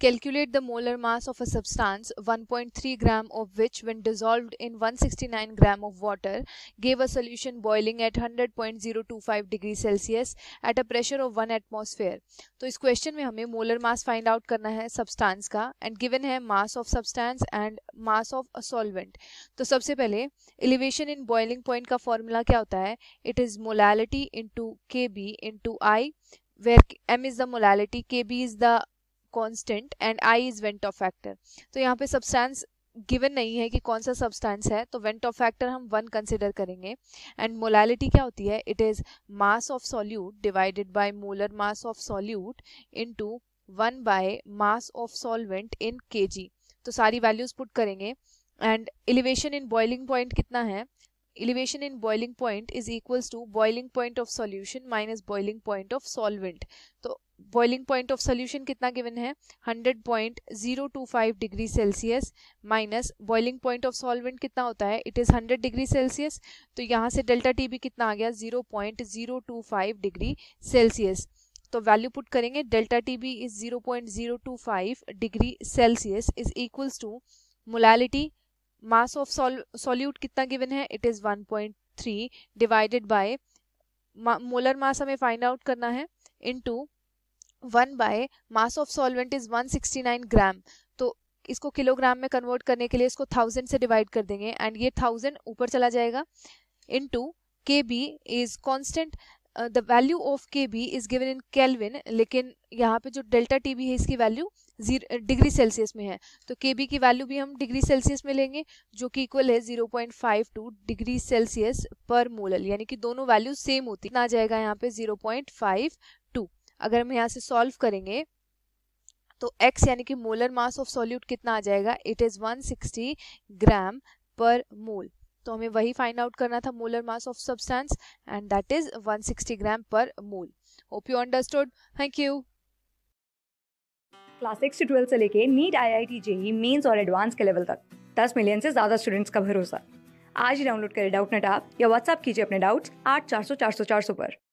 Calculate the molar mass of a substance 1.3 gram of which when dissolved in 169 gram of water gave a solution boiling at 100.025 degree Celsius at a pressure of 1 atmosphere. तो इस question में हमें molar mass find out करना है substance का and given है mass of substance and mass of a solvent तो सबसे पहले एलिवेशन इन बॉइलिंग पॉइंट का फॉर्मूला क्या होता है it is molality into K B into I where M is the molality K B is the constant and I is van't Hoff factor तो यहाँ पे सब्सटेंस गिवन नहीं है कि कौन सा सब्सटेंस है तो वेंट ऑफ फैक्टर हम वन कंसिडर करेंगे एंड मोलालिटी क्या होती है it is mass of solute divided by molar mass of solute into one by mass of solvent in KG तो सारी वैल्यूज पुट करेंगे and elevation in boiling point कितना है elevation in boiling point is equals to boiling point of solution minus boiling point of solvent तो boiling point of solution कितना given है 100.025 degree Celsius minus boiling point of solvent कितना होता है it is 100 degree Celsius तो यहाँ से delta T भी कितना आ गया 0.025 degree Celsius तो वैल्यू पुट करेंगे delta T B is 0.025 degree Celsius is equals to molality mass of solute कितना गिवन है it is 1.3 divided by molar mass हमें फाइंड आउट करना है into one by mass of solvent is 169 gram तो इसको kilogram में convert करने के लिए इसको थाउजेंड से डिवाइड कर देंगे एंड ये थाउजेंड ऊपर चला जाएगा into K B is constant the value of K B is given in Kelvin लेकिन यहाँ पे जो डेल्टा टी बी है इसकी वैल्यू डिग्री सेल्सियस में है तो के बी की वैल्यू भी हम डिग्री सेल्सियस में लेंगे जो कि इक्वल है zero point five two degree Celsius पर मोलल यानी कि दोनों वैल्यू सेम होती ना जाएगा यहाँ पे जीरो पॉइंट फाइव टू अगर हम यहाँ से सॉल्व करेंगे तो x यानी कि मोलर मास ऑफ सॉल्यूट कितना आ जाएगा इट इज़ 160 ग्राम पर मोल तो हमें वही फाइंड आउट करना था molar mass of substance and that is 160 gram पर mole hope you understood thank you class six to twelfth से लेके NEET I I T JEE mains और एडवांस के लेवल तक दस मिलियन से ज़्यादा स्टूडेंट्स का भरोसा आज ही डाउनलोड करें डाउट नेट आप या व्हाट्सअप कीजिए अपने डाउट्स आठ चार सौ चार सौ चार सौ पर